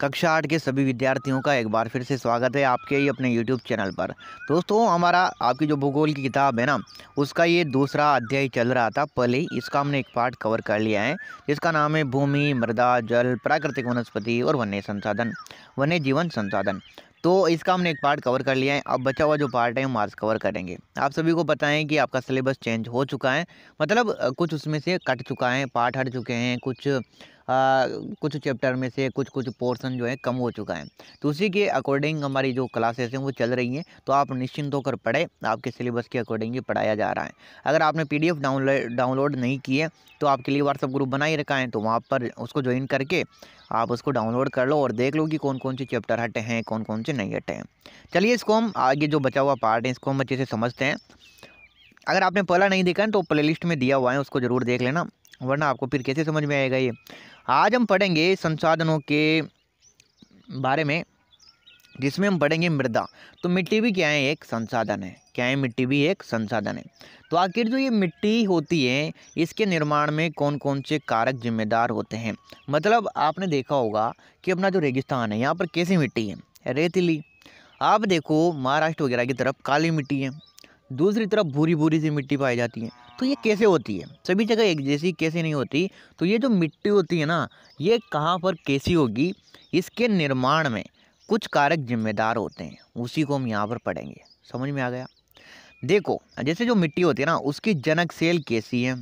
कक्षा आठ के सभी विद्यार्थियों का एक बार फिर से स्वागत है आपके ही अपने यूट्यूब चैनल पर दोस्तों हमारा आपकी जो भूगोल की किताब है ना उसका ये दूसरा अध्याय चल रहा था पहले ही इसका हमने एक पार्ट कवर कर लिया है जिसका नाम है भूमि मृदा जल प्राकृतिक वनस्पति और वन्य संसाधन वन्य जीवन संसाधन तो इसका हमने एक पार्ट कवर कर लिया है अब बचा हुआ जो पार्ट है हम आज कवर करेंगे आप सभी को पता है कि आपका सिलेबस चेंज हो चुका है मतलब कुछ उसमें से कट चुका है पार्ट हट चुके हैं कुछ आ, कुछ चैप्टर में से कुछ कुछ पोर्सन जो है कम हो चुका है तो उसी के अकॉर्डिंग हमारी जो क्लासेस हैं वो चल रही हैं तो आप निश्चिंत होकर पढ़ें आपके सिलेबस के अकॉर्डिंग ही पढ़ाया जा रहा है अगर आपने पी डाउनलोड डाउनलोड नहीं किए तो आपके लिए व्हाट्सअप ग्रुप बना ही रखा है तो वहाँ पर उसको ज्वाइन करके आप उसको डाउनलोड कर लो और देख लो कि कौन कौन से चैप्टर हटे हैं कौन कौन से नहीं हटे हैं चलिए इसको हम आगे जो बचा हुआ पार्ट है इसको हम अच्छे से समझते हैं अगर आपने पहला नहीं देखा है तो प्लेलिस्ट में दिया हुआ है उसको ज़रूर देख लेना वरना आपको फिर कैसे समझ में आएगा ये आज हम पढ़ेंगे संसाधनों के बारे में जिसमें हम पढ़ेंगे मृदा तो मिट्टी भी क्या है एक संसाधन है क्या है मिट्टी भी एक संसाधन है तो आखिर जो ये मिट्टी होती है इसके निर्माण में कौन कौन से कारक जिम्मेदार होते हैं मतलब आपने देखा होगा कि अपना जो रेगिस्तान है यहाँ पर कैसी मिट्टी है रेतीली आप देखो महाराष्ट्र वगैरह की तरफ काली मिट्टी है दूसरी तरफ भूरी भूरी सी मिट्टी पाई जाती है तो ये कैसे होती है सभी जगह एक जैसी कैसे नहीं होती तो ये जो मिट्टी होती है ना ये कहाँ पर कैसी होगी इसके निर्माण में कुछ कारक जिम्मेदार होते हैं उसी को हम यहाँ पर पढ़ेंगे समझ में आ गया देखो जैसे जो मिट्टी होती है ना उसकी जनक सेल कैसी है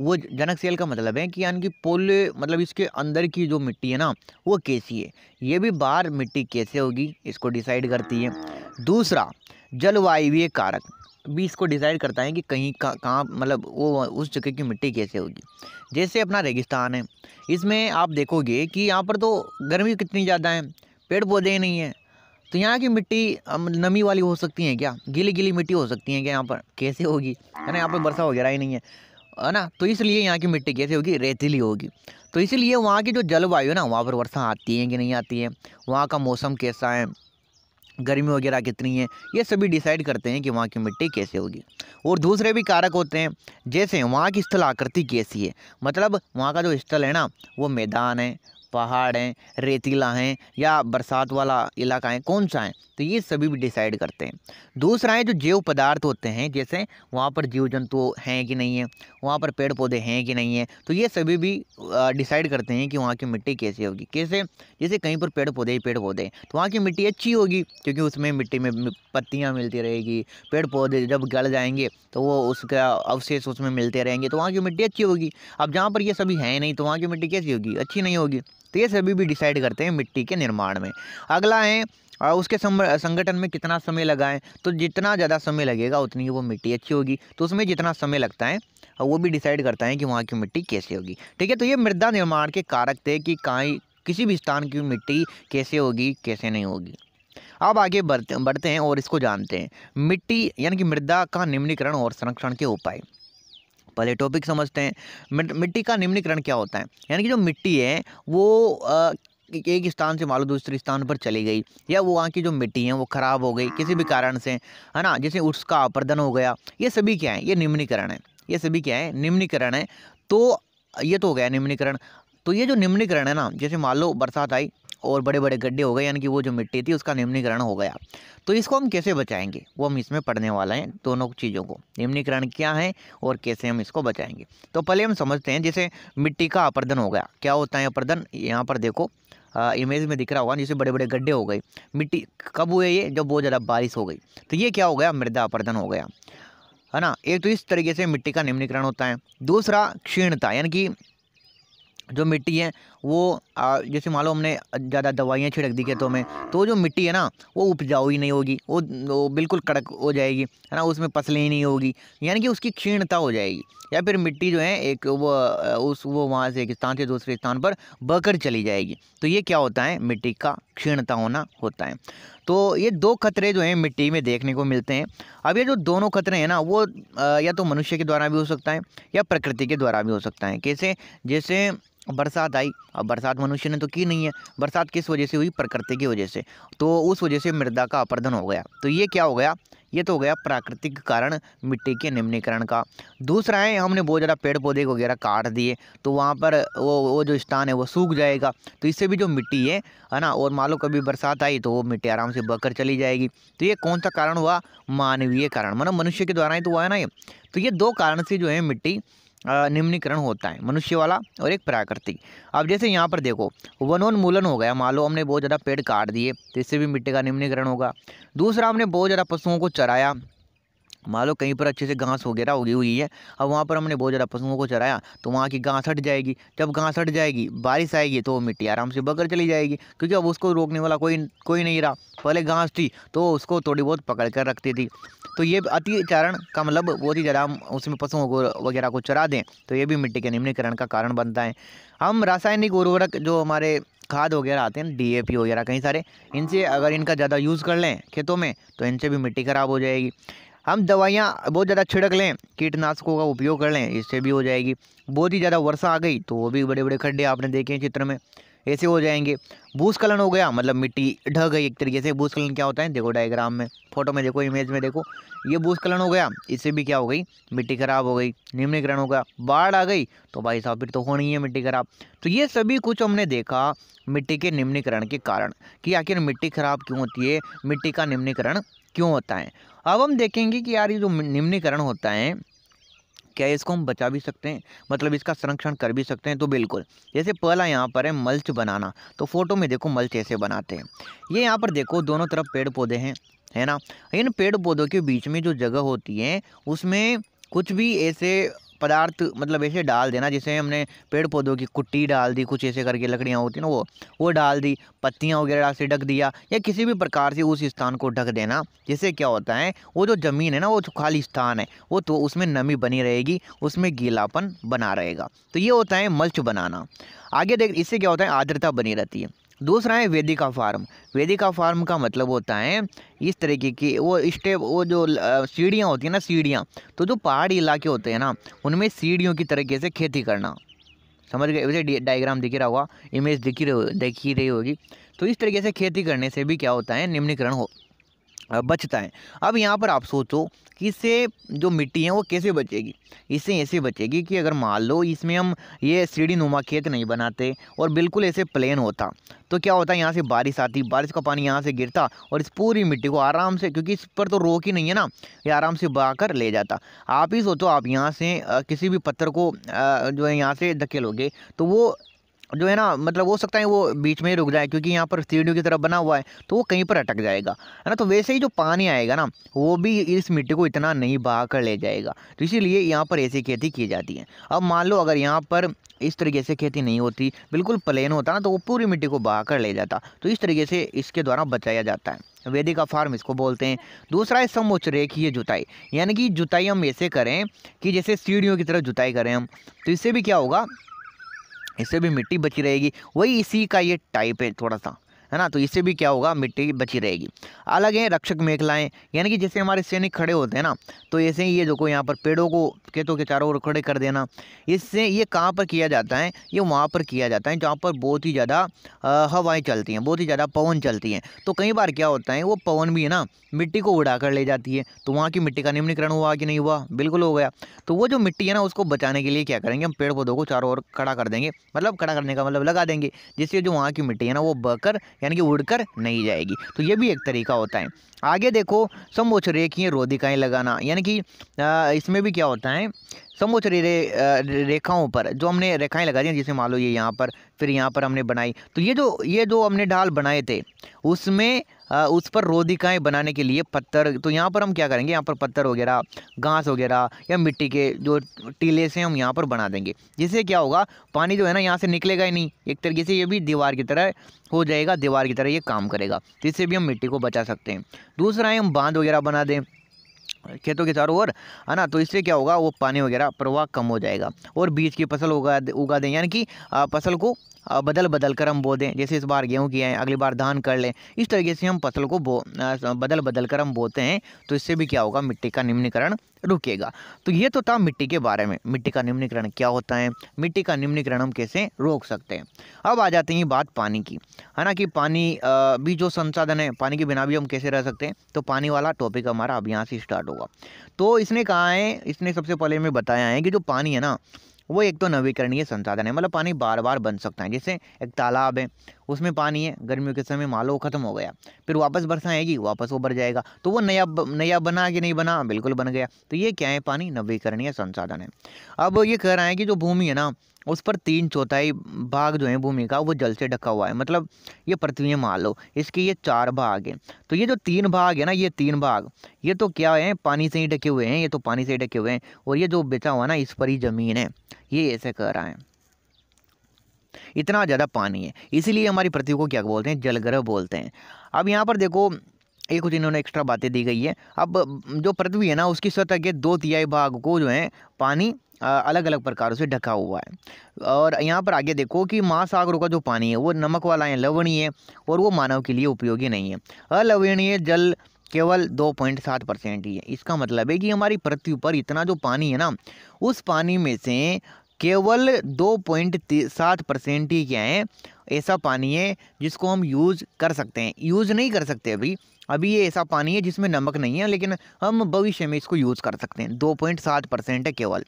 वो जनक सेल का मतलब है कि यानी कि पोले मतलब इसके अंदर की जो मिट्टी है ना वो कैसी है ये भी बाहर मिट्टी कैसे होगी इसको डिसाइड करती है दूसरा जलवायु कारक भी इसको डिसाइड करता है कि कहीं का कहाँ मतलब वो उस जगह की मिट्टी कैसे होगी जैसे अपना रेगिस्तान है इसमें आप देखोगे कि यहाँ पर तो गर्मी कितनी ज़्यादा है पेड़ पौधे ही नहीं हैं तो यहाँ की मिट्टी नमी वाली हो सकती है क्या गीली गीली मिट्टी हो सकती है क्या यहाँ पर कैसे होगी है ना यहाँ पर वर्षा वगैरह ही नहीं है है ना तो इसलिए यहाँ की मिट्टी कैसे होगी रेतीली होगी तो इसीलिए वहाँ की जो जलवायु है ना वहाँ पर वर्षा आती है कि नहीं आती है वहाँ का मौसम कैसा है गर्मी वगैरह कितनी है ये सभी डिसाइड करते हैं कि वहाँ की मिट्टी कैसे होगी और दूसरे भी कारक होते हैं जैसे वहाँ की स्थल आकृति कैसी है मतलब वहाँ का जो स्थल है ना वो मैदान है पहाड़ हैं रेतीला हैं या बरसात वाला इलाका है कौन सा है तो ये सभी भी डिसाइड करते हैं दूसरा है जो जैव पदार्थ होते हैं जैसे वहाँ पर जीव जंतु हैं कि नहीं है वहाँ पर पेड़ पौधे हैं कि नहीं है तो ये सभी भी डिसाइड करते हैं कि वहाँ की मिट्टी कैसी होगी कैसे जैसे कहीं पर पेड़ पौधे ही पेड़ पौधे तो वहाँ की मिट्टी अच्छी होगी क्योंकि उसमें मिट्टी में पत्तियाँ मिलती रहेगी पेड़ पौधे जब गल जाएंगे तो वो उसका अवशेष उसमें मिलते रहेंगे तो वहाँ की मिट्टी अच्छी होगी अब जहाँ पर ये सभी हैं नहीं तो वहाँ की मिट्टी कैसी होगी अच्छी नहीं होगी तो ये सभी भी डिसाइड करते हैं मिट्टी के निर्माण में अगला है और उसके संगठन में कितना समय लगाएं तो जितना ज़्यादा समय लगेगा उतनी ही वो मिट्टी अच्छी होगी तो उसमें जितना समय लगता है वो भी डिसाइड करता है कि वहाँ की मिट्टी कैसी होगी ठीक है तो ये मृदा निर्माण के कारक थे कि काई किसी भी स्थान की मिट्टी कैसे होगी कैसे नहीं होगी अब आगे बढ़ते बढ़ते हैं और इसको जानते हैं मिट्टी यानी कि मृदा का निम्नीकरण और संरक्षण के उपाय पहले टॉपिक समझते हैं मिट्टी का निम्नीकरण क्या होता है यानी कि जो मिट्टी है वो एक स्थान से मान लो दूसरे स्थान पर चली गई या वो वहाँ की जो मिट्टी है वो ख़राब हो गई किसी भी कारण से है ना जैसे उसका अपर्दन हो गया ये सभी क्या है ये निम्नीकरण है ये सभी क्या है निम्नीकरण है तो ये तो हो गया निम्नीकरण तो ये जो निम्नीकरण है ना जैसे मान लो बरसात आई और बड़े बड़े गड्ढे हो गए यानी कि वो जो मिट्टी थी उसका निम्नीकरण हो गया तो इसको हम कैसे बचाएंगे वो हम इसमें पढ़ने वाले हैं दोनों चीज़ों को निम्नीकरण क्या है और कैसे हम इसको बचाएंगे तो पहले हम समझते हैं जैसे मिट्टी का अपर्दन हो गया क्या होता है अपर्दन यहाँ पर देखो आ, इमेज में दिख रहा होगा जिससे बड़े बड़े गड्ढे हो गए मिट्टी कब हुए ये जब बहुत ज़्यादा बारिश हो गई तो ये क्या हो गया मृदा अपर्दन हो गया है ना एक तो इस तरीके से मिट्टी का निम्नीकरण होता है दूसरा क्षीणता यानी कि जो मिट्टी है वो जैसे मान लो हमने ज़्यादा दवाइयाँ छिड़क दी खेतों में तो जो मिट्टी है ना वो उपजाऊ ही नहीं होगी वो, वो बिल्कुल कड़क हो जाएगी है ना उसमें फसलें ही नहीं होगी यानी कि उसकी क्षीणता हो जाएगी या फिर मिट्टी जो है एक वो उस वो वहाँ से एक स्थान से दूसरे स्थान पर बहकर चली जाएगी तो ये क्या होता है मिट्टी का क्षीणता होना होता है तो ये दो खतरे जो हैं मिट्टी में देखने को मिलते हैं अब ये जो दोनों खतरे हैं ना वो या तो मनुष्य के द्वारा भी हो सकता है या प्रकृति के द्वारा भी हो सकता है कैसे जैसे बरसात आई अब बरसात मनुष्य ने तो की नहीं है बरसात किस वजह से हुई प्रकृति की वजह से तो उस वजह से मृदा का अपर्धन हो गया तो ये क्या हो गया ये तो हो गया प्राकृतिक कारण मिट्टी के निम्नीकरण का दूसरा है हमने बहुत ज़्यादा पेड़ पौधे वगैरह काट दिए तो वहाँ पर वो वो जो स्थान है वो सूख जाएगा तो इससे भी जो मिट्टी है है ना और मान लो कभी बरसात आई तो वो मिट्टी आराम से बहकर चली जाएगी तो ये कौन सा कारण हुआ मानवीय कारण मतलब मनुष्य के द्वारा ही तो हुआ है ना ये तो ये दो कारण से जो है मिट्टी निम्नीकरण होता है मनुष्य वाला और एक प्राकृतिक अब जैसे यहाँ पर देखो वनोन्मूलन हो गया मान लो हमने बहुत ज़्यादा पेड़ काट दिए तो इससे भी मिट्टी का निम्नीकरण होगा दूसरा हमने बहुत ज़्यादा पशुओं को चराया मान लो कहीं पर अच्छे से घास वगैरह उगी हुई है अब वहाँ पर हमने बहुत ज़्यादा पशुओं को चराया तो वहाँ की घास हट जाएगी जब घास हट जाएगी बारिश आएगी तो वो मिट्टी आराम से बकर चली जाएगी क्योंकि अब उसको रोकने वाला कोई कोई नहीं रहा पहले घास थी तो उसको थोड़ी बहुत पकड़ कर रखती थी तो ये अति चारण का मतलब बहुत ही ज़्यादा हम उसमें पशुओं को वगैरह को चरा दें तो ये भी मिट्टी के निम्नीकरण का कारण बनता है हम रासायनिक उर्वरक जो हमारे खाद वगैरह आते हैं डीएपी वगैरह कई सारे इनसे अगर इनका ज़्यादा यूज़ कर लें खेतों में तो इनसे भी मिट्टी ख़राब हो जाएगी हम दवाइयाँ बहुत ज़्यादा छिड़क लें कीटनाशकों का उपयोग कर लें इससे भी हो जाएगी बहुत ही ज़्यादा वर्षा आ गई तो वो भी बड़े बड़े खड्डे आपने देखे हैं चित्र में ऐसे हो जाएंगे भूस्खलन हो गया मतलब मिट्टी ढह गई एक तरीके से भूस्खलन क्या होता है देखो डायग्राम में फोटो में देखो इमेज में देखो ये भूस्खलन हो गया इससे भी क्या हो गई मिट्टी खराब हो गई निम्नीकरण हो गया बाढ़ आ गई तो भाई साहब फिर तो होनी है मिट्टी खराब तो ये सभी कुछ हमने देखा मिट्टी के निम्नीकरण के कारण कि आखिर मिट्टी खराब क्यों होती है मिट्टी का निम्नीकरण क्यों होता है अब हम देखेंगे कि यार ये जो निम्नीकरण होता है क्या इसको हम बचा भी सकते हैं मतलब इसका संरक्षण कर भी सकते हैं तो बिल्कुल जैसे पहला यहाँ पर है मल्च बनाना तो फोटो में देखो मल्च ऐसे बनाते हैं ये यहाँ पर देखो दोनों तरफ पेड़ पौधे हैं है ना इन पेड़ पौधों के बीच में जो जगह होती है उसमें कुछ भी ऐसे पदार्थ मतलब ऐसे डाल देना जैसे हमने पेड़ पौधों की कुट्टी डाल दी कुछ ऐसे करके लकड़ियाँ होती ना वो वो डाल दी पत्तियाँ वगैरह से ढक दिया या किसी भी प्रकार से उस स्थान को ढक देना जिससे क्या होता है वो जो ज़मीन है ना वो जो खाली स्थान है वो तो उसमें नमी बनी रहेगी उसमें गीलापन बना रहेगा तो ये होता है मल्च बनाना आगे देख इससे क्या होता है आर्द्रता बनी रहती है दूसरा है वेदिका फार्म वेदिका फार्म का मतलब होता है इस तरीके की वो स्टेप वो जो सीढ़ियाँ होती हैं ना सीढ़ियाँ तो जो पहाड़ी इलाके होते हैं ना उनमें सीढ़ियों की तरीके से खेती करना समझ गए वैसे डायग्राम दिख रहा होगा इमेज दिखी रही देखी रही होगी तो इस तरीके से खेती करने से भी क्या होता है निम्नीकरण हो बचता है अब यहाँ पर आप सोचो कि इससे जो मिट्टी है वो कैसे बचेगी इससे ऐसे बचेगी कि अगर मान लो इसमें हम ये सीढ़ी नुमा खेत नहीं बनाते और बिल्कुल ऐसे प्लेन होता तो क्या होता है यहाँ से बारिश आती बारिश का पानी यहाँ से गिरता और इस पूरी मिट्टी को आराम से क्योंकि इस पर तो रोक ही नहीं है ना ये आराम से बहा कर ले जाता आप ही सोचो आप यहाँ से किसी भी पत्थर को जो है यहाँ से धकेलोगे तो वो जो है ना मतलब हो सकता है वो बीच में ही रुक जाए क्योंकि यहाँ पर सीढ़ियों की तरफ बना हुआ है तो वो कहीं पर अटक जाएगा है ना तो वैसे ही जो पानी आएगा ना वो भी इस मिट्टी को इतना नहीं बहा कर ले जाएगा तो इसीलिए यहाँ पर ऐसी खेती की जाती है अब मान लो अगर यहाँ पर इस तरीके से खेती नहीं होती बिल्कुल प्लेन होता ना तो वो पूरी मिट्टी को बहा कर ले जाता तो इस तरीके से इसके द्वारा बचाया जाता है वेदी का फार्म इसको बोलते हैं दूसरा है समोच रेखीय जुताई यानी कि जुताई हम ऐसे करें कि जैसे सीढ़ियों की तरह जुताई करें हम तो इससे भी क्या होगा इससे भी मिट्टी बची रहेगी वही इसी का ये टाइप है थोड़ा सा है ना तो इससे भी क्या होगा मिट्टी बची रहेगी अलग है रक्षक मेखलाएँ यानी कि जैसे हमारे सैनिक खड़े होते हैं ना तो ऐसे ही ये देखो यहाँ पर पेड़ों को खेतों के चारों ओर खड़े कर देना इससे ये कहाँ पर किया जाता है ये वहाँ पर किया जाता है जहाँ पर बहुत ही ज़्यादा हवाएँ चलती हैं बहुत ही ज़्यादा पवन चलती हैं तो कई बार क्या होता है वो पवन भी है ना मिट्टी को उड़ा कर ले जाती है तो वहाँ की मिट्टी का निम्नीकरण हुआ कि नहीं हुआ बिल्कुल हो गया तो वो जो मिट्टी है ना उसको बचाने के लिए क्या करेंगे हम पेड़ पौधों को चारों ओर खड़ा कर देंगे मतलब खड़ा करने का मतलब लगा देंगे जिससे जो वहाँ की मिट्टी है ना वो बहकर यानी कि उड़कर नहीं जाएगी तो ये भी एक तरीका होता है आगे देखो समोच रेखीय रोधिकाएँ लगाना यानी कि इसमें भी क्या होता है समोच्च रे, रे रेखाओं पर जो हमने रेखाएं लगा दी जैसे मान लो ये यहाँ पर फिर यहाँ पर हमने बनाई तो ये जो ये जो हमने ढाल बनाए थे उसमें उस पर रोधिकाएँ बनाने के लिए पत्थर तो यहाँ पर हम क्या करेंगे यहाँ पर पत्थर वगैरह घास वगैरह या मिट्टी के जो टीले से हम यहाँ पर बना देंगे जिससे क्या होगा पानी जो है ना यहाँ से निकलेगा ही नहीं एक तरीके से ये भी दीवार की तरह हो जाएगा दीवार की तरह ये काम करेगा तो इससे भी हम मिट्टी को बचा सकते हैं दूसरा है हम बांध वगैरह बना दें खेतों के चारों ओर है ना तो इससे क्या होगा वो पानी वगैरह प्रवाह कम हो जाएगा और बीज की फसल उगा उगा दें यानी कि फसल को बदल बदल कर हम बो दें जैसे इस बार गेहूँ किए हैं अगली बार धान कर लें इस तरीके से हम फसल को बो बदल बदल कर हम बोते हैं तो इससे भी क्या होगा मिट्टी का निम्नीकरण रुकेगा तो ये तो था मिट्टी के बारे में मिट्टी का निम्नीकरण क्या होता है मिट्टी का निम्नीकरण हम कैसे रोक सकते हैं अब आ जाते हैं बात पानी की है ना कि पानी भी जो संसाधन है पानी के बिना भी हम कैसे रह सकते हैं तो पानी वाला टॉपिक हमारा अब यहाँ से स्टार्ट हो होगा तो इसने कहा है इसने सबसे पहले हमें बताया है कि जो पानी है ना वो एक तो नवीकरणीय संसाधन है मतलब पानी बार बार बन सकता है जैसे एक तालाब है उसमें पानी है गर्मियों के समय मान लो ख़त्म हो गया फिर वापस बरसा आएगी वापस वो भर जाएगा तो वो नया नया बना कि नहीं बना बिल्कुल बन गया तो ये क्या है पानी नवीकरणीय संसाधन है अब ये कह रहा है कि जो भूमि है ना उस पर तीन चौथाई भाग जो है भूमि का वो जल से ढका हुआ है मतलब ये पृथ्वी है मान लो इसके ये चार भाग हैं तो ये जो तीन भाग है ना ये तीन भाग ये तो क्या है पानी से ही ढके हुए हैं ये तो पानी से ही ढके हुए हैं और ये जो बेचा हुआ ना इस पर ही ज़मीन है ये ऐसे कह रहा है इतना ज़्यादा पानी है इसीलिए हमारी पृथ्वी को क्या बोलते हैं जलग्रह बोलते हैं अब यहाँ पर देखो एक कुछ इन्होंने एक्स्ट्रा बातें दी गई है अब जो पृथ्वी है ना उसकी सतह के दो तिहाई भाग को जो है पानी अलग अलग प्रकारों से ढका हुआ है और यहाँ पर आगे देखो कि महासागरों का जो पानी है वो नमक वाला है लवणीय और वो मानव के लिए उपयोगी नहीं है अलवणीय जल केवल दो पॉइंट सात परसेंट ही है इसका मतलब है कि हमारी पृथ्वी पर इतना जो पानी है ना उस पानी में से केवल दो पॉइंट सात परसेंट ही क्या है ऐसा पानी है जिसको हम यूज़ कर सकते हैं यूज़ नहीं कर सकते अभी अभी ये ऐसा पानी है जिसमें नमक नहीं है लेकिन हम भविष्य में इसको यूज़ कर सकते हैं दो पॉइंट सात परसेंट है केवल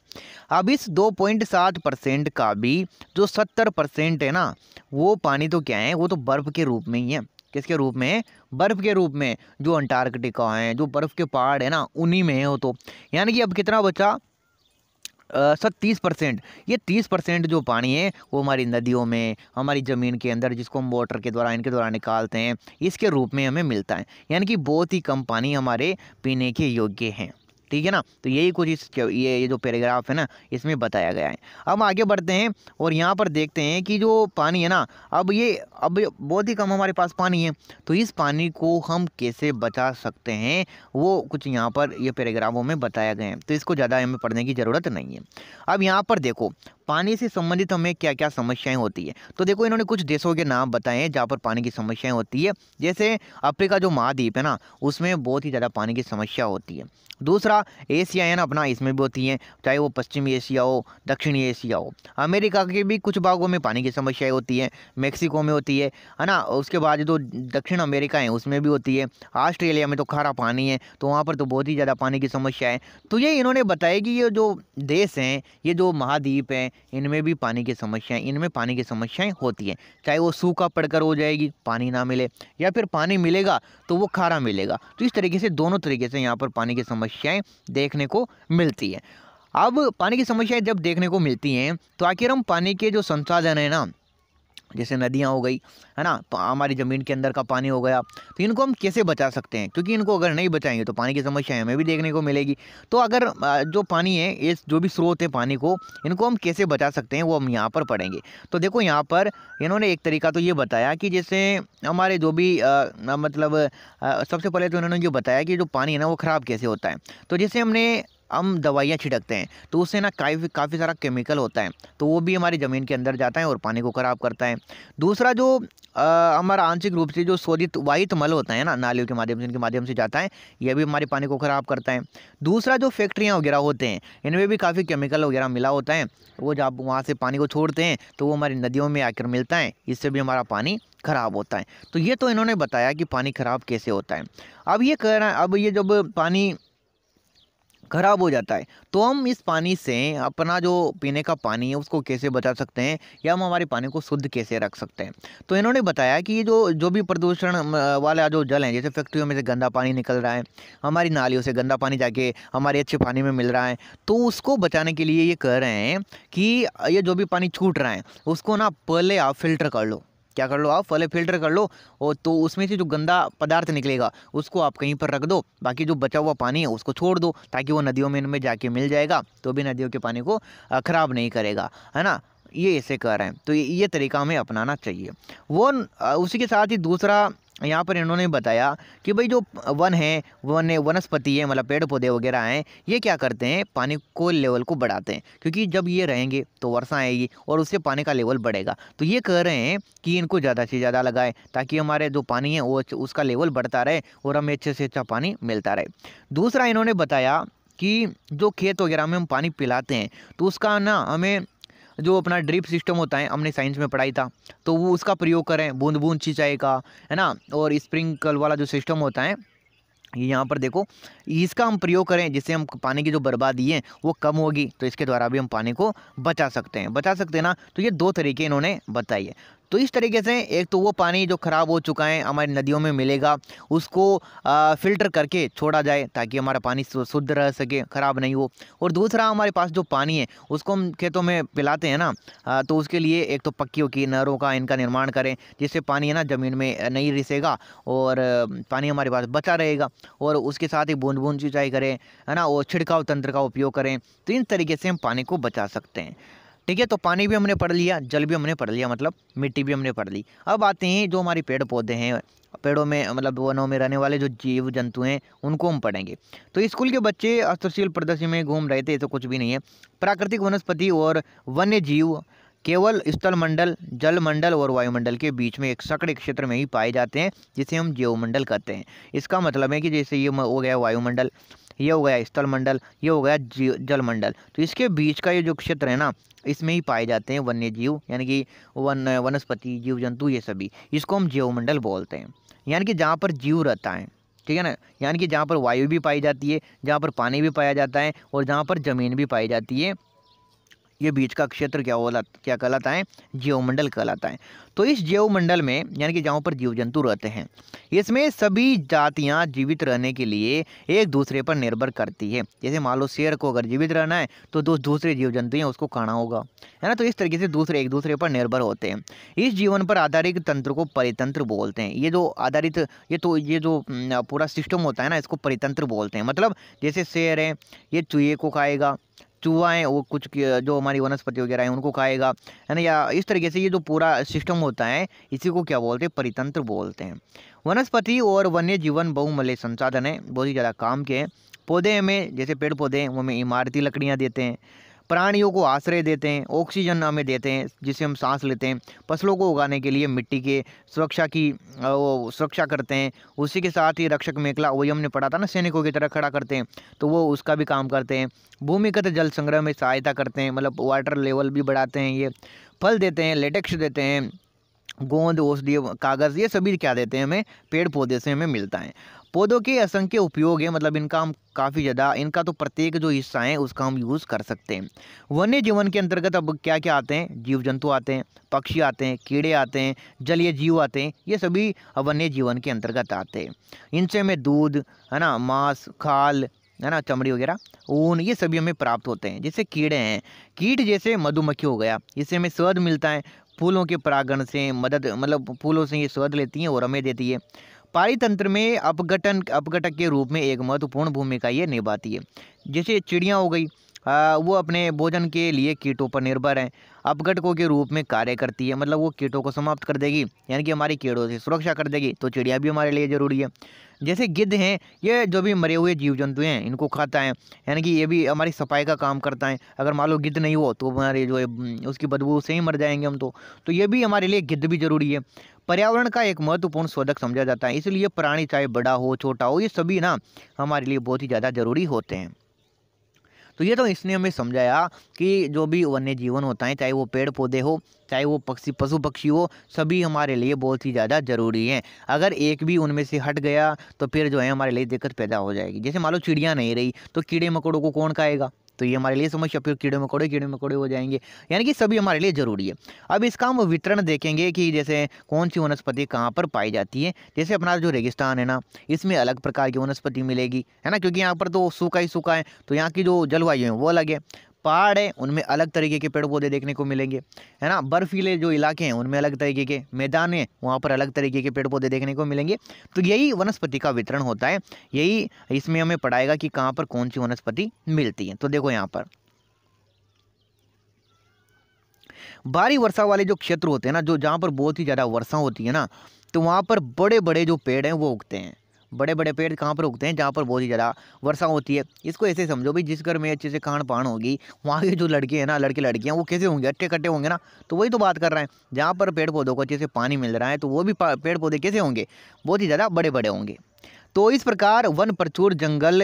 अब इस दो पॉइंट सात परसेंट का भी जो सत्तर परसेंट है ना वो पानी तो क्या है वो तो बर्फ़ के रूप में ही है किसके रूप में बर्फ़ के रूप में जो अंटार्कटिका है जो बर्फ़ के पहाड़ है ना उन्हीं में है वो तो यानी कि अब कितना बचा सर तीस परसेंट ये तीस परसेंट जो पानी है वो हमारी नदियों में हमारी ज़मीन के अंदर जिसको हम वोटर के द्वारा इनके द्वारा निकालते हैं इसके रूप में हमें मिलता है यानी कि बहुत ही कम पानी हमारे पीने के योग्य हैं ठीक है ना तो यही कुछ इस ये ये जो पैराग्राफ है ना इसमें बताया गया है अब आगे बढ़ते हैं और यहाँ पर देखते हैं कि जो पानी है ना अब ये अब बहुत ही कम हमारे पास पानी है तो इस पानी को हम कैसे बचा सकते हैं वो कुछ यहाँ पर ये पैराग्राफों में बताया गया है तो इसको ज़्यादा हमें पढ़ने की ज़रूरत नहीं है अब यहाँ पर देखो पानी से संबंधित हमें क्या क्या समस्याएं होती है तो देखो इन्होंने कुछ देशों के नाम बताए हैं जहाँ पर पानी की समस्याएं होती है जैसे अफ्रीका जो महाद्वीप है ना उसमें बहुत ही ज़्यादा पानी की समस्या होती है दूसरा एशिया है ना अपना इसमें भी होती है चाहे वो पश्चिमी एशिया हो दक्षिणी एशिया हो अमेरिका के भी कुछ भागों में पानी की समस्याएँ होती है मैक्सिको में होती है है ना उसके बाद जो दक्षिण अमेरिका है उसमें भी होती है ऑस्ट्रेलिया में तो खारा पानी है तो वहाँ पर तो बहुत ही ज़्यादा पानी की समस्या है तो ये इन्होंने बताया कि ये जो देश हैं ये जो महाद्वीप हैं इनमें भी पानी की समस्याएं इनमें पानी की समस्याएं होती हैं चाहे वो सूखा पड़कर हो जाएगी पानी ना मिले या फिर पानी मिलेगा तो वो खारा मिलेगा तो इस तरीके से दोनों तरीके से यहाँ पर पानी की समस्याएँ देखने को मिलती हैं अब पानी की समस्याएँ जब देखने को मिलती हैं तो आखिर हम पानी के जो संसाधन हैं ना जैसे नदियाँ हो गई है ना तो हमारी ज़मीन के अंदर का पानी हो गया तो इनको हम कैसे बचा सकते हैं क्योंकि इनको अगर नहीं बचाएंगे तो पानी की समस्या हमें भी देखने को मिलेगी तो अगर जो पानी है ये जो भी स्रोत है पानी को इनको हम कैसे बचा सकते हैं वो हम यहाँ पर पढ़ेंगे तो देखो यहाँ पर इन्होंने एक तरीका तो ये बताया कि जैसे हमारे जो भी आ, मतलब आ, सबसे पहले तो इन्होंने जो बताया कि जो पानी है ना वो ख़राब कैसे होता है तो जैसे हमने हम दवाइयाँ छिड़कते हैं तो उससे ना काफ़ी काफ़ी सारा केमिकल होता है तो वो भी हमारी ज़मीन के अंदर जाता है और पानी को ख़राब करता है दूसरा जो हमारा आंशिक रूप से जो शोधित वाहित मल होता है ना नालियों के माध्यम से इनके माध्यम से जाता है ये भी हमारे पानी को ख़राब करता है दूसरा जो फैक्ट्रियाँ वगैरह होते हैं इनमें भी काफ़ी केमिकल वगैरह मिला होता है वो जब वहाँ से पानी को छोड़ते हैं तो वो हमारी नदियों में आकर मिलता है इससे भी हमारा पानी ख़राब होता है तो ये तो इन्होंने बताया कि पानी ख़राब कैसे होता है अब ये कह रहा है अब ये जब पानी खराब हो जाता है तो हम इस पानी से अपना जो पीने का पानी है उसको कैसे बचा सकते हैं या हम हमारे पानी को शुद्ध कैसे रख सकते हैं तो इन्होंने बताया कि ये जो जो भी प्रदूषण वाला जो जल है जैसे फैक्ट्रियों में से गंदा पानी निकल रहा है हमारी नालियों से गंदा पानी जाके हमारे अच्छे पानी में मिल रहा है तो उसको बचाने के लिए ये कह रहे हैं कि ये जो भी पानी छूट रहा है उसको ना पहले आप फिल्टर कर लो क्या कर लो आप पहले फिल्टर कर लो और तो उसमें से जो गंदा पदार्थ निकलेगा उसको आप कहीं पर रख दो बाकी जो बचा हुआ पानी है उसको छोड़ दो ताकि वो नदियों में इनमें जाके मिल जाएगा तो भी नदियों के पानी को ख़राब नहीं करेगा है ना ये ऐसे कर रहे हैं तो ये, ये तरीका हमें अपनाना चाहिए वो उसी के साथ ही दूसरा यहाँ पर इन्होंने बताया कि भाई जो वन है वन वनस्पति है मतलब पेड़ पौधे वगैरह हैं ये क्या करते हैं पानी को लेवल को बढ़ाते हैं क्योंकि जब ये रहेंगे तो वर्षा आएगी और उससे पानी का लेवल बढ़ेगा तो ये कह रहे हैं कि इनको ज़्यादा से ज़्यादा लगाए ताकि हमारे जो पानी है वो उसका लेवल बढ़ता रहे और हमें अच्छे से अच्छा पानी मिलता रहे दूसरा इन्होंने बताया कि जो खेत वगैरह में हम पानी पिलाते हैं तो उसका ना हमें जो अपना ड्रिप सिस्टम होता है हमने साइंस में पढ़ाई था तो वो उसका प्रयोग करें बूंद बूंद सिंचाई का है ना और स्प्रिंकल वाला जो सिस्टम होता है ये यहाँ पर देखो इसका हम प्रयोग करें जिससे हम पानी की जो बर्बादी है वो कम होगी तो इसके द्वारा भी हम पानी को बचा सकते हैं बचा सकते हैं ना तो ये दो तरीके इन्होंने है तो इस तरीके से एक तो वो पानी जो ख़राब हो चुका है हमारी नदियों में मिलेगा उसको आ, फिल्टर करके छोड़ा जाए ताकि हमारा पानी शुद्ध रह सके ख़राब नहीं हो और दूसरा हमारे पास जो पानी है उसको हम खेतों में पिलाते हैं ना आ, तो उसके लिए एक तो पक्की की नहरों का इनका निर्माण करें जिससे पानी है ना ज़मीन में नहीं रिसेगा और पानी हमारे पास बचा रहेगा और उसके साथ ही बूंद बूंद सिंचाई करें है ना और छिड़काव तंत्र का उपयोग करें तो इन तरीके से हम पानी को बचा सकते हैं ठीक है तो पानी भी हमने पढ़ लिया जल भी हमने पढ़ लिया मतलब मिट्टी भी हमने पढ़ ली अब आते हैं जो हमारे पेड़ पौधे हैं पेड़ों में मतलब वनों में रहने वाले जो जीव जंतु हैं उनको हम पढ़ेंगे तो स्कूल के बच्चे अस्त्रशील प्रदर्शनी में घूम रहे थे तो कुछ भी नहीं है प्राकृतिक वनस्पति और वन्य जीव केवल स्थलमंडल जलमंडल और वायुमंडल के बीच में एक सकड़ क्षेत्र में ही पाए जाते हैं जिसे हम जीवमंडल कहते हैं इसका मतलब है कि जैसे ये हो गया वायुमंडल ये हो गया स्थल मंडल ये हो गया जल मंडल तो इसके बीच का ये जो क्षेत्र है ना इसमें ही पाए जाते हैं वन्य जीव यानी कि वन वनस्पति जीव जंतु ये सभी इसको हम जीवमंडल बोलते हैं यानी कि जहाँ पर जीव रहता है ठीक है ना यानी कि जहाँ पर वायु भी पाई जाती है जहाँ पर पानी भी पाया जाता है और जहाँ पर ज़मीन भी पाई जाती है ये बीच का क्षेत्र क्या होला क्या कहलाता है जीवमंडल कहलाता है तो इस जीवमंडल में यानी कि जहाँ पर जीव जंतु रहते हैं इसमें सभी जातियाँ जीवित रहने के लिए एक दूसरे पर निर्भर करती है जैसे मान लो शेर को अगर जीवित रहना है तो दो दूसरे जीव जंतु हैं उसको खाना होगा है ना तो इस तरीके से दूसरे एक दूसरे पर निर्भर होते हैं इस जीवन पर आधारित तंत्र को परितंत्र बोलते हैं ये जो आधारित ये तो ये जो पूरा सिस्टम होता है ना इसको परितंत्र बोलते हैं मतलब जैसे शेर है ये चूहे को खाएगा चूहा है वो कुछ जो हमारी वनस्पति वगैरह है उनको खाएगा है ना या इस तरीके से ये जो पूरा सिस्टम होता है इसी को क्या बोलते हैं परितंत्र बोलते हैं वनस्पति और वन्य जीवन बहुमल्य संसाधन है बहुत ही ज़्यादा काम के हैं पौधे हमें जैसे पेड़ पौधे हैं वो हमें इमारती लकड़ियाँ देते हैं प्राणियों को आश्रय देते हैं ऑक्सीजन हमें देते हैं जिसे हम सांस लेते हैं फसलों को उगाने के लिए मिट्टी के सुरक्षा की वो सुरक्षा करते हैं उसी के साथ ही रक्षक मेखला वही हमने पढ़ा था ना सैनिकों की तरह खड़ा करते हैं तो वो उसका भी काम करते हैं भूमिगत जल संग्रह में सहायता करते हैं मतलब वाटर लेवल भी बढ़ाते हैं ये फल देते हैं लेटेक्स देते हैं गोंद औषधीय कागज़ ये सभी क्या देते हैं हमें पेड़ पौधे से हमें मिलता है पौधों के असंख्य उपयोग हैं मतलब इनका हम काफ़ी ज़्यादा इनका तो प्रत्येक जो हिस्सा है उसका हम यूज़ कर सकते हैं वन्य जीवन के अंतर्गत अब क्या क्या आते हैं जीव जंतु आते हैं पक्षी आते हैं कीड़े आते हैं जलीय जीव आते हैं ये सभी वन्य जीवन के अंतर्गत आते हैं इनसे हमें दूध है ना मांस खाल है ना चमड़ी वगैरह ऊन ये सभी हमें प्राप्त होते हैं जैसे कीड़े हैं कीट जैसे मधुमक्खी हो गया इससे हमें स्वाद मिलता है फूलों के परागण से मदद मतलब फूलों से ये स्वाद लेती हैं और हमें देती है पारितंत्र में अपघटन अपघटक के रूप में एक महत्वपूर्ण भूमिका ये निभाती है जैसे चिड़ियाँ हो गई आ, वो अपने भोजन के लिए कीटों पर निर्भर हैं अपघटकों के रूप में कार्य करती है मतलब वो कीटों को समाप्त कर देगी यानी कि हमारी कीड़ों से सुरक्षा कर देगी तो चिड़िया भी हमारे लिए ज़रूरी है जैसे गिद्ध हैं ये जो भी मरे हुए जीव जंतु हैं इनको खाता है यानी कि ये भी हमारी सफाई का काम करता है अगर मान लो गिद्ध नहीं हो तो हमारे जो है हम्म, उसकी बदबू से ही मर जाएंगे हम तो तो ये भी हमारे लिए गिद्ध भी ज़रूरी है पर्यावरण का एक महत्वपूर्ण शोधक समझा जाता है इसलिए प्राणी चाहे बड़ा हो छोटा हो ये सभी ना हमारे लिए बहुत ही ज़्यादा ज़रूरी होते हैं तो ये तो इसने हमें समझाया कि जो भी वन्य जीवन होता है चाहे वो पेड़ पौधे हो चाहे वो पक्षी पशु पक्षी हो सभी हमारे लिए बहुत ही ज़्यादा ज़रूरी हैं अगर एक भी उनमें से हट गया तो फिर जो है हमारे लिए दिक्कत पैदा हो जाएगी जैसे मान लो चिड़िया नहीं रही तो कीड़े मकोड़ों को कौन खाएगा तो ये हमारे लिए समस्या फिर कीड़े मकोड़े कीड़े मकोड़े हो जाएंगे यानी कि सभी हमारे लिए ज़रूरी है अब इसका हम वितरण देखेंगे कि जैसे कौन सी वनस्पति कहाँ पर पाई जाती है जैसे अपना जो रेगिस्तान है ना इसमें अलग प्रकार की वनस्पति मिलेगी है ना क्योंकि यहाँ पर तो सूखा ही सूखा है तो यहाँ की जो जलवायु है वो अलग है पहाड़ हैं उनमें अलग तरीके के पेड़ पौधे देखने को मिलेंगे है ना बर्फीले जो इलाके हैं उनमें अलग तरीके के मैदान हैं वहाँ पर अलग तरीके के पेड़ पौधे देखने को मिलेंगे तो यही वनस्पति का वितरण होता है यही इसमें हमें पढ़ाएगा कि कहाँ पर कौन सी वनस्पति मिलती है तो देखो यहाँ पर भारी वर्षा वाले जो क्षेत्र होते हैं ना जो जहाँ पर बहुत ही ज़्यादा वर्षा होती है ना तो वहाँ पर बड़े बड़े जो पेड़ हैं वो उगते हैं बड़े बड़े पेड़ कहाँ पर उगते हैं जहाँ पर बहुत ही ज़्यादा वर्षा होती है इसको ऐसे समझो भाई जिस घर में अच्छे से खान पान होगी वहाँ के जो लड़के हैं ना लड़के लड़कियाँ वो कैसे होंगे अट्ठे कट्टे होंगे ना तो वही तो बात कर रहे हैं जहाँ पर पेड़ पौधों को अच्छे से पानी मिल रहा है तो वो भी पेड़ पौधे कैसे होंगे बहुत ही ज़्यादा बड़े बड़े होंगे तो इस प्रकार वन प्रचुर जंगल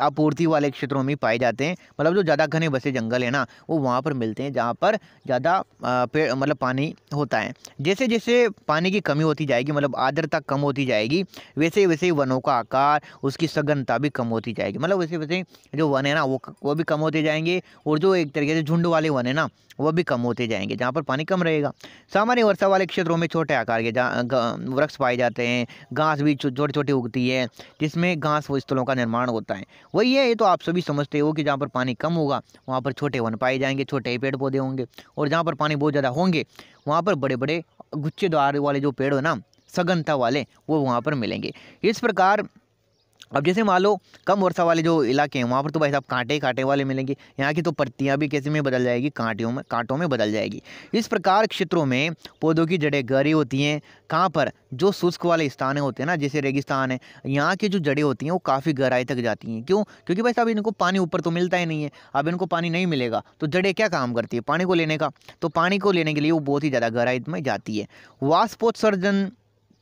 आपूर्ति वाले क्षेत्रों में पाए जाते हैं मतलब जो ज़्यादा घने बसे जंगल है ना वो वहाँ पर मिलते हैं जहाँ पर ज़्यादा पेड़ मतलब पानी होता है जैसे जैसे पानी की कमी होती जाएगी मतलब आर्द्रता कम होती जाएगी वैसे वैसे वनों का आकार उसकी सघनता भी कम होती जाएगी मतलब वैसे वैसे जो वन है ना वो वो भी कम होते जाएंगे और जो एक तरीके से झुंड वाले वन है ना वो भी कम होते जाएंगे जहाँ पर पानी कम रहेगा सामान्य वर्षा वाले क्षेत्रों में छोटे आकार के वृक्ष पाए जाते हैं घास भी छोटी छोटी उगती है है जिसमें घास व स्थलों का निर्माण होता है वही है ये तो आप सभी समझते हो कि जहाँ पर पानी कम होगा वहाँ पर छोटे वन पाए जाएंगे छोटे ही पेड़ पौधे होंगे और जहाँ पर पानी बहुत ज़्यादा होंगे वहाँ पर बड़े बड़े गुच्छेदार वाले जो पेड़ हो ना सघनता वाले वो वहाँ पर मिलेंगे इस प्रकार अब जैसे मान लो कम वर्षा वाले जो इलाके हैं वहाँ पर तो भाई साहब कांटे कांटे वाले मिलेंगे यहाँ की तो पत्तियाँ भी कैसे में बदल जाएगी कांटियों में कांटों में बदल जाएगी इस प्रकार क्षेत्रों में पौधों की जड़ें गहरी होती हैं कहाँ पर जो शुष्क वाले स्थान होते हैं ना जैसे रेगिस्तान है यहाँ की जो जड़ें होती हैं वो काफ़ी गहराई तक जाती हैं क्यों क्योंकि भाई साहब इनको पानी ऊपर तो मिलता ही नहीं है अब इनको पानी नहीं मिलेगा तो जड़ें क्या काम करती है पानी को लेने का तो पानी को लेने के लिए वो बहुत ही ज़्यादा गहराई में जाती है वाष्पोत्सर्जन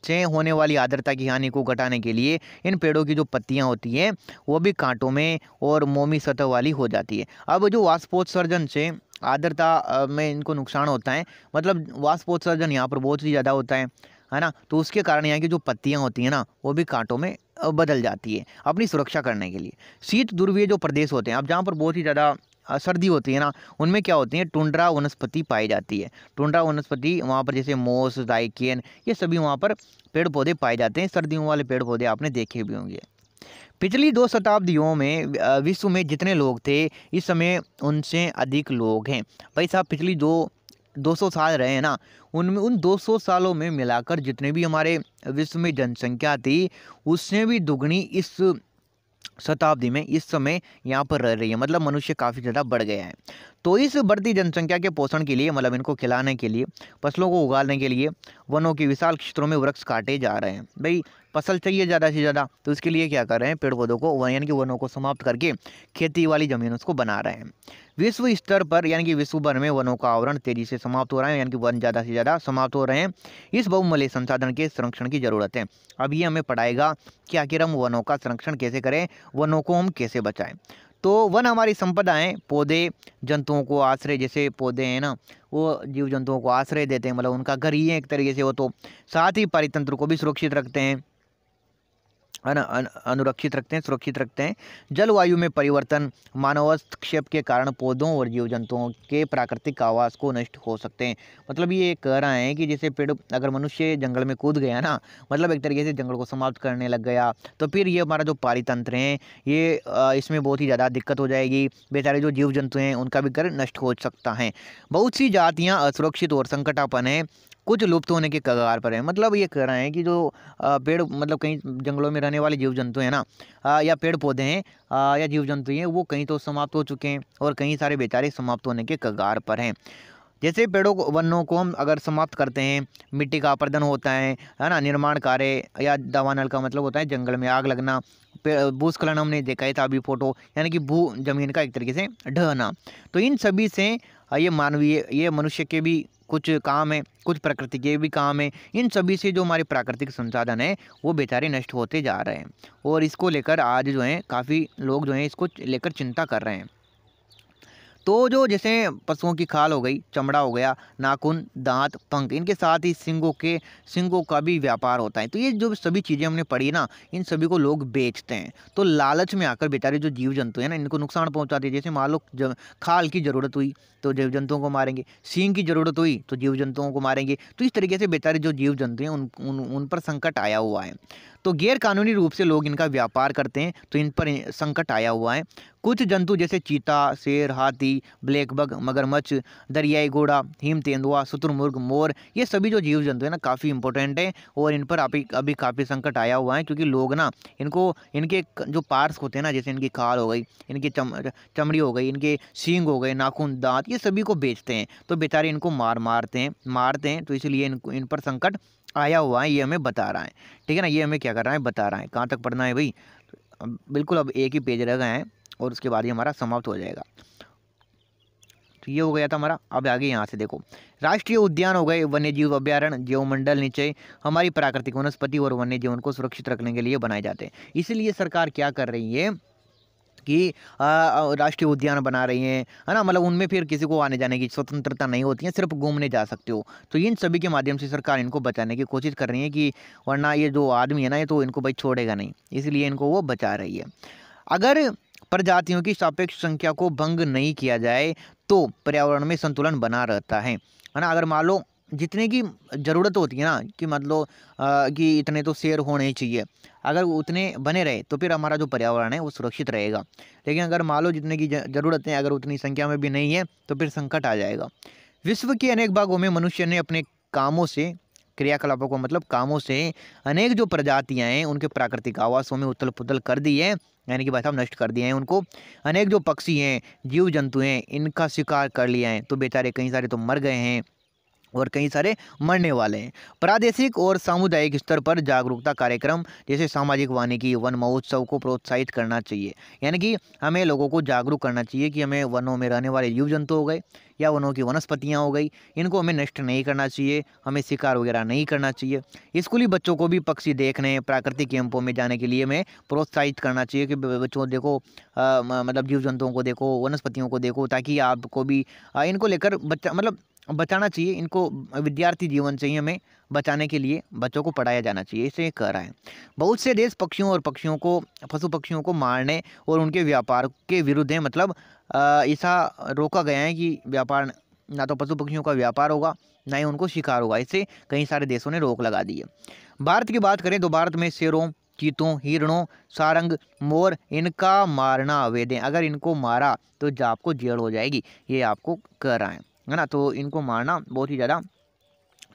से होने वाली आर्द्रता की हानि को घटाने के लिए इन पेड़ों की जो पत्तियाँ होती हैं वो भी कांटों में और मोमी सतह वाली हो जाती है अब जो वाष्पोत्सर्जन से आर्द्रता में इनको नुकसान होता है मतलब वाष्पोत्सर्जन यहाँ पर बहुत ही ज़्यादा होता है है ना तो उसके कारण यहाँ की जो पत्तियाँ होती हैं ना वो भी कांटों में बदल जाती है अपनी सुरक्षा करने के लिए शीत ध्रुवीय जो प्रदेश होते हैं अब जहाँ पर बहुत ही ज़्यादा सर्दी होती है ना उनमें क्या होती है टुंड्रा वनस्पति पाई जाती है टुंड्रा वनस्पति वहाँ पर जैसे मोस दाइकियन ये सभी वहाँ पर पेड़ पौधे पाए जाते हैं सर्दियों वाले पेड़ पौधे आपने देखे भी होंगे पिछली दो शताब्दियों में विश्व में जितने लोग थे इस समय उनसे अधिक लोग हैं भाई साहब पिछली दो दो सौ साल रहे हैं ना उनमें उन दो सौ सालों में मिलाकर जितने भी हमारे विश्व में जनसंख्या थी उससे भी दुगनी इस शताब्दी में इस समय यहाँ पर रह रही है मतलब मनुष्य काफ़ी ज़्यादा बढ़ गया है तो इस बढ़ती जनसंख्या के पोषण के लिए मतलब इनको खिलाने के लिए फसलों को उगाने के लिए वनों के विशाल क्षेत्रों में वृक्ष काटे जा रहे हैं भाई फसल चाहिए ज़्यादा से ज़्यादा तो इसके लिए क्या कर रहे हैं पेड़ पौधों को यानी कि वनों को समाप्त करके खेती वाली ज़मीन उसको बना रहे हैं विश्व स्तर पर यानी कि विश्व भर में वनों का आवरण तेजी से समाप्त हो रहा है यानी कि वन ज़्यादा से ज़्यादा समाप्त हो रहे हैं इस बहुमूल्य संसाधन के संरक्षण की ज़रूरत है अब ये हमें पढ़ाएगा कि आखिर हम वनों का संरक्षण कैसे करें वनों को हम कैसे बचाएँ तो वन हमारी संपदाएँ पौधे जंतुओं को आश्रय जैसे पौधे हैं ना वो जीव जंतुओं को आश्रय देते हैं मतलब उनका घर ही है एक तरीके से वो तो साथ ही पारितंत्र को भी सुरक्षित रखते हैं अन, अन, अनुरक्षित रखते हैं सुरक्षित रखते हैं जलवायु में परिवर्तन मानव हस्तक्षेप के कारण पौधों और जीव जंतुओं के प्राकृतिक आवास को नष्ट हो सकते हैं मतलब ये कह रहे हैं कि जैसे पेड़ अगर मनुष्य जंगल में कूद गया ना मतलब एक तरीके से जंगल को समाप्त करने लग गया तो फिर ये हमारा जो पारितंत्र है ये इसमें बहुत ही ज़्यादा दिक्कत हो जाएगी बेचारे जो जीव जंतु हैं उनका भी घर नष्ट हो सकता है बहुत सी जातियाँ असुरक्षित और संकटापन है कुछ लुप्त होने के कगार पर है मतलब ये कह रहे हैं कि जो पेड़ मतलब कहीं जंगलों में रहने वाले जीव जंतु हैं ना या पेड़ पौधे हैं या जीव जंतु हैं वो कहीं तो समाप्त हो चुके हैं और कई सारे बेचारे समाप्त होने के कगार पर हैं जैसे पेड़ों को वनों को हम अगर समाप्त करते हैं मिट्टी का अपर्दन होता है है ना निर्माण कार्य या दवा नल का मतलब होता है जंगल में आग लगना भूस्खलन हमने देखा ही था अभी फोटो यानी कि भू जमीन का एक तरीके से ढहना तो इन सभी से ये मानवीय ये मनुष्य के भी कुछ काम है कुछ प्रकृति के भी काम है इन सभी से जो हमारे प्राकृतिक संसाधन है वो बेचारे नष्ट होते जा रहे हैं और इसको लेकर आज जो है काफ़ी लोग जो हैं इसको लेकर चिंता कर रहे हैं तो जो जैसे पशुओं की खाल हो गई चमड़ा हो गया नाखून दांत पंख इनके साथ ही सिंगों के सिंगों का भी व्यापार होता है तो ये जो सभी चीज़ें हमने पढ़ी ना इन सभी को लोग बेचते हैं तो लालच में आकर बेचारे जो जीव जंतु हैं ना इनको नुकसान पहुँचाते हैं जैसे मान लो खाल की ज़रूरत हुई तो जीव जंतुओं को मारेंगे सींग की ज़रूरत हुई तो जीव जंतुओं को मारेंगे तो इस तरीके से बेचारे जो जीव जंतु हैं उन, उन उन पर संकट आया हुआ है तो गैरकानूनी रूप से लोग इनका व्यापार करते हैं तो इन पर संकट आया हुआ है कुछ जंतु जैसे चीता शेर हाथी ब्लैकबग मगरमच्छ दरियाई घोड़ा हिम तेंदुआ शतुरमुर्ग मोर ये सभी जो जीव जंतु हैं ना काफ़ी इंपॉर्टेंट हैं और इन पर अभी अभी काफ़ी संकट आया हुआ है क्योंकि लोग ना इनको इनके जो पार्ट्स होते हैं ना जैसे इनकी खाल हो गई इनकी चम चमड़ी हो गई इनके सींग हो गए नाखून दांत ये सभी को बेचते हैं तो बेचारे इनको मार मारते हैं मारते हैं तो इसलिए इन पर संकट आया हुआ है ये हमें बता रहा है ठीक है ना ये हमें क्या कर रहा है बता रहा है कहाँ तक पढ़ना है भाई बिल्कुल अब एक ही पेज रह गए हैं और उसके बाद ही हमारा समाप्त हो जाएगा तो ये हो गया था हमारा अब आगे यहाँ से देखो राष्ट्रीय उद्यान हो गए वन्य जीव अभ्यारण्य जीवमंडल नीचे हमारी प्राकृतिक वनस्पति और वन्य जीवन को सुरक्षित रखने के लिए बनाए जाते हैं इसीलिए सरकार क्या कर रही है की राष्ट्रीय उद्यान बना रही हैं है ना मतलब उनमें फिर किसी को आने जाने की स्वतंत्रता नहीं होती है सिर्फ घूमने जा सकते हो तो इन सभी के माध्यम से सरकार इनको बचाने की कोशिश कर रही है कि वरना ये जो आदमी है ना ये तो इनको भाई छोड़ेगा नहीं इसलिए इनको वो बचा रही है अगर प्रजातियों की सापेक्ष संख्या को भंग नहीं किया जाए तो पर्यावरण में संतुलन बना रहता है है ना अगर मान लो जितने की ज़रूरत होती है ना कि मतलब कि इतने तो शेयर होने चाहिए अगर उतने बने रहे तो फिर हमारा जो पर्यावरण है वो सुरक्षित रहेगा लेकिन अगर मान लो जितने की ज़रूरत है अगर उतनी संख्या में भी नहीं है तो फिर संकट आ जाएगा विश्व के अनेक भागों में मनुष्य ने अपने कामों से क्रियाकलापों को मतलब कामों से अनेक जो प्रजातियाँ हैं उनके प्राकृतिक आवासों में उथल पुथल कर दी है यानी कि भाई नष्ट कर दिए हैं उनको अनेक जो पक्षी हैं जीव जंतु हैं इनका शिकार कर लिया है तो बेचारे कई सारे तो मर गए हैं और कई सारे मरने वाले हैं प्रादेशिक और सामुदायिक स्तर पर जागरूकता कार्यक्रम जैसे सामाजिक वानिकी वन महोत्सव को प्रोत्साहित करना चाहिए यानी कि हमें लोगों को जागरूक करना चाहिए कि हमें वनों में रहने वाले जीव जंतु हो गए या वनों की वनस्पतियाँ हो गई इनको हमें नष्ट नहीं करना चाहिए हमें शिकार वगैरह नहीं करना चाहिए स्कूली बच्चों को भी पक्षी देखने प्राकृतिक कैंपों में जाने के लिए हमें प्रोत्साहित करना चाहिए कि बच्चों देखो आ, मतलब जीव जंतुओं को देखो वनस्पतियों को देखो ताकि आपको भी इनको लेकर बच्चा मतलब बचाना चाहिए इनको विद्यार्थी जीवन से ही हमें बचाने के लिए बच्चों को पढ़ाया जाना चाहिए इसे कह रहा है बहुत से देश पक्षियों और पक्षियों को पशु पक्षियों को मारने और उनके व्यापार के विरुद्ध हैं मतलब ऐसा रोका गया है कि व्यापार ना तो पशु पक्षियों का व्यापार होगा ना ही उनको शिकार होगा इसे कई सारे देशों ने रोक लगा दी है भारत की बात करें तो भारत में शेरों चीतों हिरणों सारंग मोर इनका मारना अवैध है अगर इनको मारा तो आपको जेड़ हो जाएगी ये आपको कह रहा है है ना तो इनको मारना बहुत ही ज़्यादा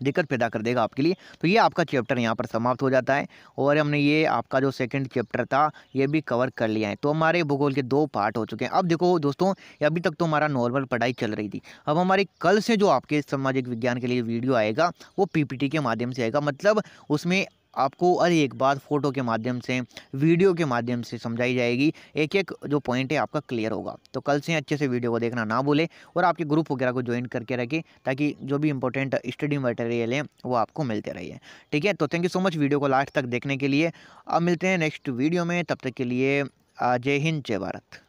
दिक्कत पैदा कर देगा आपके लिए तो ये आपका चैप्टर यहाँ पर समाप्त हो जाता है और हमने ये आपका जो सेकंड चैप्टर था ये भी कवर कर लिया है तो हमारे भूगोल के दो पार्ट हो चुके हैं अब देखो दोस्तों अभी तक तो हमारा नॉर्मल पढ़ाई चल रही थी अब हमारे कल से जो आपके सामाजिक विज्ञान के लिए वीडियो आएगा वो पी के माध्यम से आएगा मतलब उसमें आपको हर एक बार फ़ोटो के माध्यम से वीडियो के माध्यम से समझाई जाएगी एक एक जो पॉइंट है आपका क्लियर होगा तो कल से अच्छे से वीडियो को देखना ना भूलें और आपके ग्रुप वगैरह को ज्वाइन करके रखें ताकि जो भी इंपॉर्टेंट स्टडी मटेरियल है वो आपको मिलते रहिए ठीक है तो thank you so much video को लास्ट तक देखने के लिए अब मिलते हैं नेक्स्ट वीडियो में तब तक के लिए जय हिंद जय भारत